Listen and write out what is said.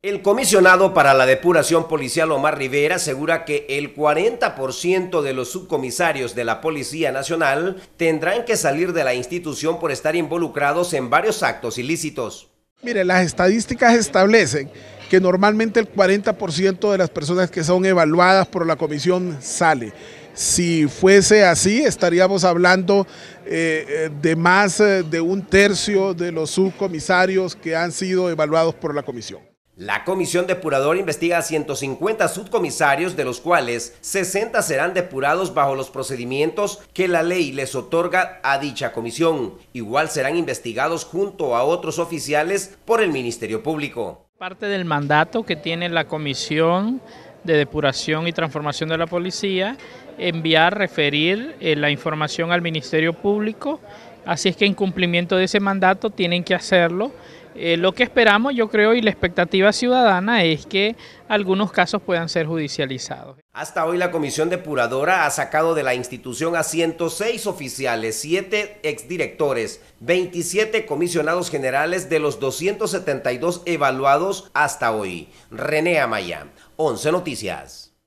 El comisionado para la depuración policial Omar Rivera asegura que el 40% de los subcomisarios de la Policía Nacional tendrán que salir de la institución por estar involucrados en varios actos ilícitos. Mire, las estadísticas establecen que normalmente el 40% de las personas que son evaluadas por la comisión sale. Si fuese así, estaríamos hablando eh, de más eh, de un tercio de los subcomisarios que han sido evaluados por la comisión. La Comisión Depuradora investiga a 150 subcomisarios, de los cuales 60 serán depurados bajo los procedimientos que la ley les otorga a dicha comisión. Igual serán investigados junto a otros oficiales por el Ministerio Público. Parte del mandato que tiene la Comisión de Depuración y Transformación de la Policía, enviar, referir eh, la información al Ministerio Público Así es que en cumplimiento de ese mandato tienen que hacerlo. Eh, lo que esperamos, yo creo, y la expectativa ciudadana es que algunos casos puedan ser judicializados. Hasta hoy la comisión depuradora ha sacado de la institución a 106 oficiales, 7 exdirectores, 27 comisionados generales de los 272 evaluados hasta hoy. René Amaya, 11 Noticias.